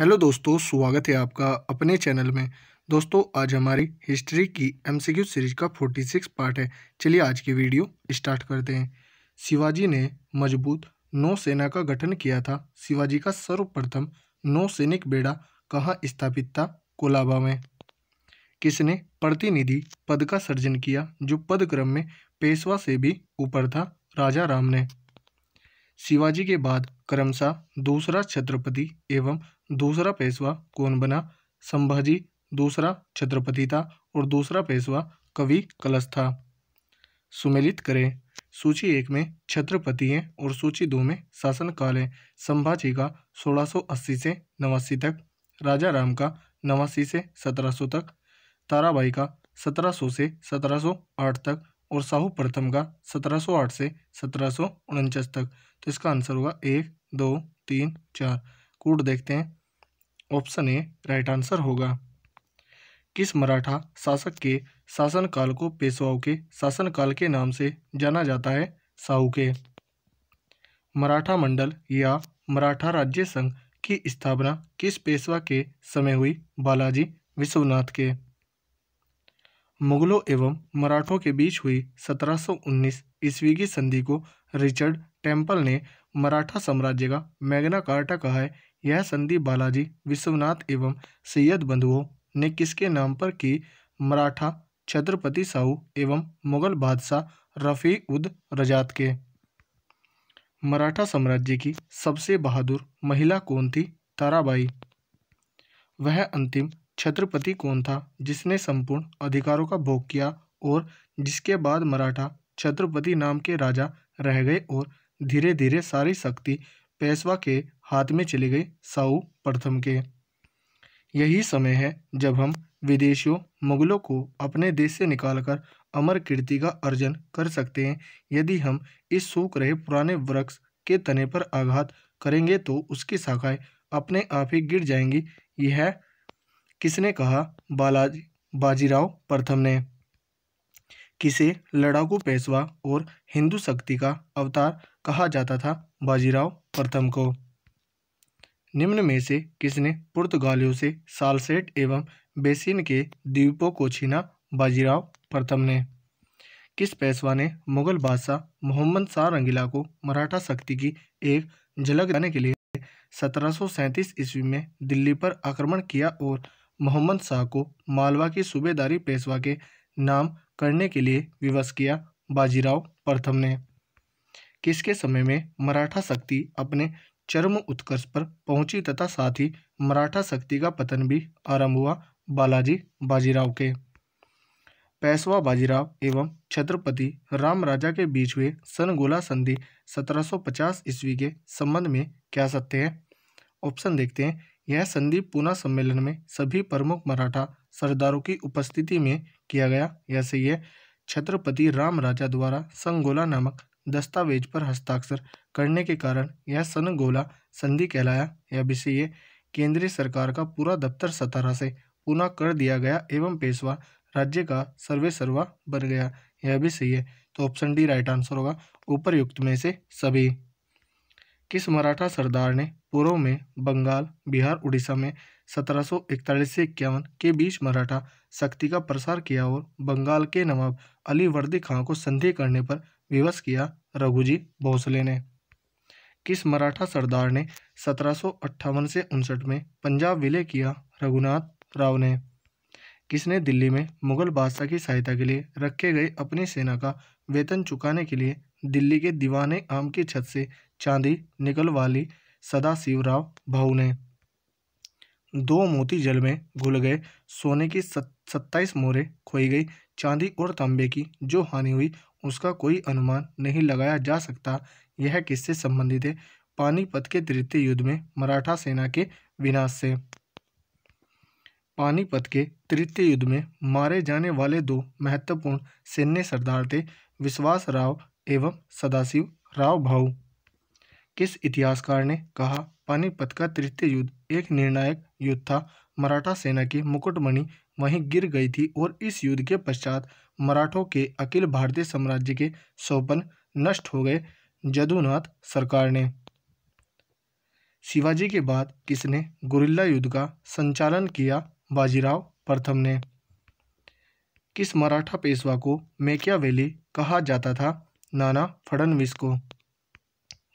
hello दोस्तों स्वागत है आपका अपने चैनल में दोस्तों आज हमारी हिस्ट्री की एमसीक्यू सीरीज का 46 पार्ट है चलिए आज की वीडियो स्टार्ट करते हैं शिवाजी ने मजबूत नौसेना का गठन किया था शिवाजी का सर्वप्रथम नौसैनिक बेड़ा कहाँ स्थापित था कोलाबा में किसने प्रतिनिधि पद का सर्जन किया जो पद क्रम में पेशवा से भी ऊपर था राजा राम ने शिवाजी के बाद क्रमशः दूसरा छत्रपति एवं दूसरा पेशवा कौन बना संभाजी दूसरा छत्रपति था और दूसरा पेशवा कवि कलश था सुमेलित करें सूची एक में छत्रपति हैं और सूची दो में शासनकाल है संभाजी का 1680 से नवासी तक राजा राम का नवासी से 1700 तक ताराबाई का 1700 से 1708 तक और साहू प्रथम का 1708 से सत्रह तक तो इसका आंसर होगा एक दो तीन चार कूट देखते हैं ऑप्शन ए राइट आंसर होगा किस मराठा शासक के शासनकाल को पेशवाओं के शासनकाल के नाम से जाना जाता है साहू के मराठा मंडल या मराठा राज्य संघ की स्थापना किस पेशवा के समय हुई बालाजी विश्वनाथ के मुगलों एवं मराठों के बीच हुई 1719 ईस्वी की संधि को रिचर्ड टेम्पल ने मराठा साम्राज्य का मैग्ना कार्टा कहा है यह संधि बालाजी विश्वनाथ एवं सैयद बंधुओं ने किसके नाम पर की मराठा छत्रपति साहू एवं मुगल बादशाह रफ़ी उद रजात के मराठा साम्राज्य की सबसे बहादुर महिला कौन थी ताराबाई वह अंतिम छत्रपति कौन था जिसने संपूर्ण अधिकारों का भोग किया और जिसके बाद मराठा छत्रपति नाम के राजा रह गए और धीरे धीरे सारी शक्ति पेशवा के हाथ में चली गई साऊ प्रथम के यही समय है जब हम विदेशियों मुगलों को अपने देश से निकालकर अमर कीर्ति का अर्जन कर सकते हैं यदि हम इस सूख रहे पुराने वृक्ष के तने पर आघात करेंगे तो उसकी शाखाएं अपने आप ही गिर जाएंगी यह किसने कहा बालाजी बाजीराव प्रथम ने किसे लड़ाकू पेशवा और हिंदू शक्ति का अवतार कहा जाता था बाजीराव प्रथम को निम्न में से किसने पुर्तगालियों से सालसेट एवं बेसिन के द्वीपों को छीना बाजीराव प्रथम ने किस पेशवा ने मुगल बादशाह मोहम्मद शाह रंगीला को मराठा शक्ति की एक झलक देने के लिए सत्रह ईस्वी में दिल्ली पर आक्रमण किया और मोहम्मद शाह को मालवा की सूबेदारी पेशवा के नाम करने के लिए विवश किया बाजीराव प्रथम ने किसके समय में मराठा शक्ति अपने चरम उत्कर्ष पर पहुंची तथा साथ ही मराठा शक्ति का पतन भी आरंभ हुआ बालाजी बाजीराव के पैसवा बाजीराव एवं छत्रपति राम राजा के बीच हुए सनगोला संधि 1750 ईस्वी के संबंध में क्या सत्य है ऑप्शन देखते हैं यह संधि पुना सम्मेलन में सभी प्रमुख मराठा सरदारों की उपस्थिति में किया गया ऐसे यह छत्रपति राम राजा द्वारा संगोला नामक दस्तावेज पर हस्ताक्षर करने के कारण यह सनगोला संधि कहलाया यह विषय केंद्रीय सरकार का पूरा दफ्तर सतारा से पुनः कर दिया गया एवं पेशवा राज्य का सर्वे सर्वा बन गया यह भी सही है तो ऑप्शन डी राइट आंसर होगा उपरयुक्त में से सभी किस मराठा सरदार ने पूर्व में बंगाल बिहार उड़ीसा में सत्रह से इक्यावन के बीच मराठा शक्ति का प्रसार किया और बंगाल के नवाब अली वर्दी खां को संधि करने पर विवश किया रघुजी भोसले ने किस मराठा सरदार ने सत्रह से उनसठ में पंजाब विलय किया रघुनाथ राव ने किसने दिल्ली में मुगल बादशाह की सहायता के लिए रखे गए अपनी सेना का वेतन चुकाने के लिए दिल्ली के दीवाने आम की छत से चांदी निकल वाली सदाशिवराव भाऊ ने दो मोती जल में घुल गए सोने की सत्ताईस मोरे खोई गई चांदी और तांबे की जो हानि हुई उसका कोई अनुमान नहीं लगाया जा सकता यह किससे संबंधित है पानीपत के तृतीय युद्ध में मराठा सेना के विनाश से पानीपत के तृतीय युद्ध में मारे जाने वाले दो महत्वपूर्ण सैन्य सरदार थे विश्वास राव एवं सदाशिव राव भाऊ किस इतिहासकार ने कहा पानीपत का तृतीय युद्ध एक निर्णायक युद्ध था मराठा सेना की मुकुटमणि वहीं गिर गई थी और इस युद्ध के पश्चात मराठों के अखिल भारतीय साम्राज्य के सौपन नष्ट हो गए जदुनाथ सरकार ने शिवाजी के बाद किसने गुरिल्ला युद्ध का संचालन किया बाजीराव प्रथम ने किस मराठा पेशवा को मेकिया कहा जाता था नाना फडनवीस को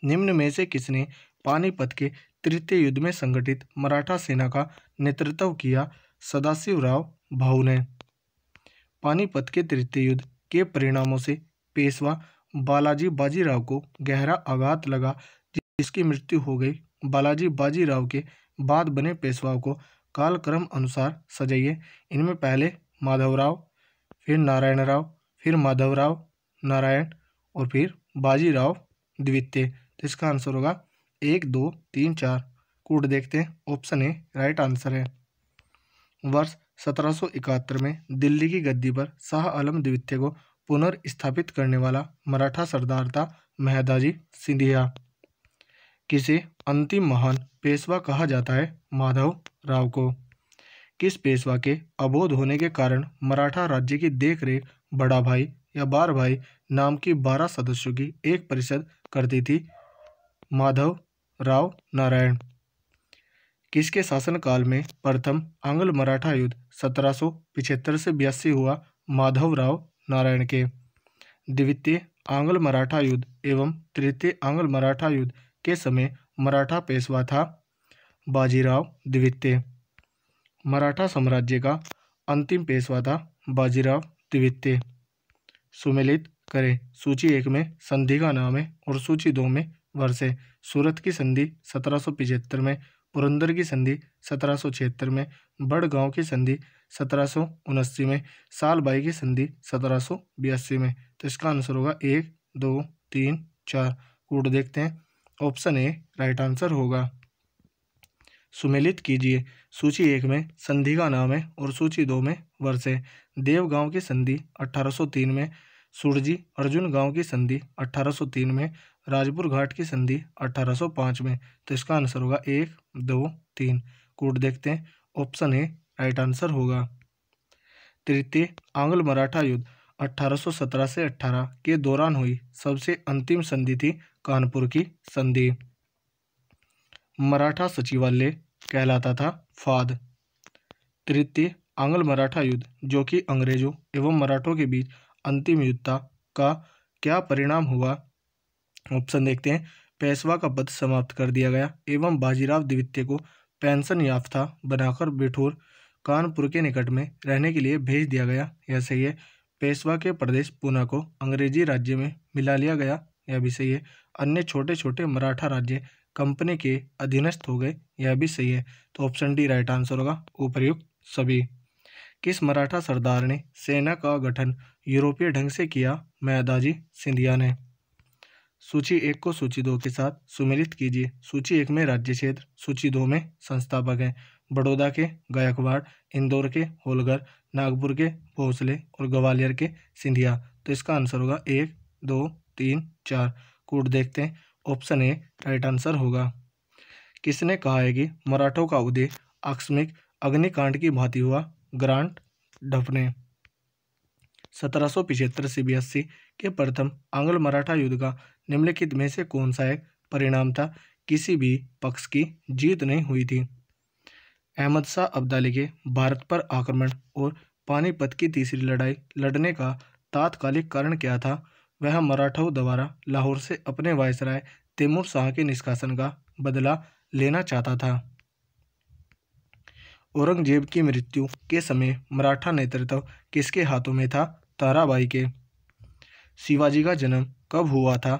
निम्न में से किसने पानीपत के तृतीय युद्ध में संगठित मराठा सेना का नेतृत्व किया सदाशिवराव भाऊ ने पानीपत के तृतीय युद्ध के परिणामों से पेशवा बालाजी बाजीराव को गहरा आघात लगा जिसकी मृत्यु हो गई बालाजी बाजीराव के बाद बने पेशवाओं को कालक्रम अनुसार सजाइए इनमें पहले माधवराव फिर नारायण राव फिर माधवराव नारायण और फिर बाजीराव द्वितीय तो इसका आंसर होगा एक दो तीन चार कूट देखते हैं ऑप्शन ए राइट आंसर है वर्ष 1771 में दिल्ली की गद्दी पर शाह आलम द्वितीय को पुनर्स्थापित करने वाला मराठा सरदार था मेहदाजी सिंधिया किसे अंतिम महान पेशवा कहा जाता है माधव राव को किस पेशवा के अबोध होने के कारण मराठा राज्य की देखरेख बड़ा भाई या बार भाई नाम की बारह सदस्यों की एक परिषद करती थी माधव राव नारायण किसके शासनकाल में प्रथम आंग्ल मराठा युद्ध सत्रह से बयासी हुआ माधव राव नारायण के द्वितीय आंग्ल मराठा युद्ध एवं तृतीय आंग्ल मराठा युद्ध के समय मराठा पेशवा था बाजीराव द्वितीय मराठा साम्राज्य का अंतिम पेशवा था बाजीराव द्वितीय सुमेलित करें सूची एक में संधि का नाम है और सूची दो में वर्ष है सूरत की संधि सत्रह में पुरंदर की संधि सत्रह में बड़गांव की संधि सत्रह में सालबाई की संधि सत्रह में तो इसका आंसर होगा एक दो तीन चार कोड देखते हैं ऑप्शन ए राइट आंसर होगा सुमेलित कीजिए सूची एक में संधि का नाम है और सूची दो में वर्ष है देव गांव की संधि 1803 में सुरजी अर्जुन गांव की संधि 1803 में राजपुर घाट की संधि 1805 में तो इसका आंसर होगा एक दो तीन कोट देखते हैं ऑप्शन ए राइट आंसर होगा तृतीय आंग्ल मराठा युद्ध 1817 से 18 के दौरान हुई सबसे अंतिम संधि थी कानपुर की संधि मराठा सचिवालय कहलाता था फाद तृतीय आंग्ल मराठा युद्ध जो कि अंग्रेजों एवं मराठों के बीच अंतिम युद्ध था का क्या परिणाम हुआ ऑप्शन देखते हैं पेशवा का पद समाप्त कर दिया गया एवं बाजीराव द्वितीय को पेंशन याफ्ता बनाकर बिठूर कानपुर के निकट में रहने के लिए भेज दिया गया ऐसे है पेशवा के प्रदेश पूना को अंग्रेजी राज्य में मिला लिया गया यह भी सही है अन्य छोटे छोटे मराठा राज्य कंपनी के अधीनस्थ हो गए यह भी सही है तो ऑप्शन डी राइट आंसर होगा उपरयुक्त सभी किस मराठा सरदार ने सेना का गठन यूरोपीय ढंग से किया मैदाजी सिंधिया ने सूची एक को सूची दो के साथ सुमिलित कीजिए सूची एक में राज्य क्षेत्र सूची दो में संस्थापक हैं बड़ौदा के गायकवाड़ इंदौर के होलगर नागपुर के भोसले और ग्वालियर के सिंधिया तो इसका आंसर होगा एक दो तीन चार कोड देखते हैं ऑप्शन ए राइट आंसर होगा किसने कहा है कि मराठों का उदय आकस्मिक अग्निकांड की भांति हुआ ग्रांट ढपने सत्रह सौ पिछहत्तर के प्रथम आंग्ल मराठा युद्ध का निम्नलिखित में से कौन सा एक परिणाम था किसी भी पक्ष की जीत नहीं हुई थी अहमद शाह अब्दाली के भारत पर आक्रमण और पानीपत की तीसरी लड़ाई लड़ने का तात्कालिक कारण क्या था वह मराठों द्वारा लाहौर से अपने वायसराय तैमूर शाह के निष्कासन का बदला लेना चाहता था औरंगजेब की मृत्यु के समय मराठा नेतृत्व किसके हाथों में था ताराबाई के शिवाजी का जन्म कब हुआ था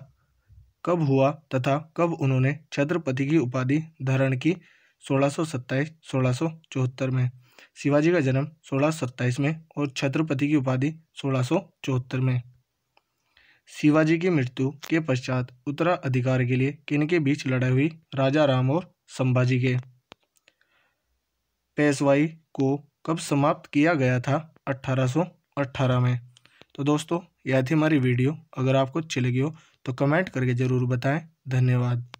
कब हुआ तथा कब उन्होंने छत्रपति की उपाधि धारण की सोलह सौ में शिवाजी का जन्म सोलह में और छत्रपति की उपाधि सोलह में शिवाजी की मृत्यु के पश्चात उत्तराधिकार के लिए किनके बीच लड़ाई हुई राजा राम और संभाजी के पेशवाई को कब समाप्त किया गया था 1818 में तो दोस्तों यह थी हमारी वीडियो अगर आपको अच्छी लगी हो तो कमेंट करके ज़रूर बताएं धन्यवाद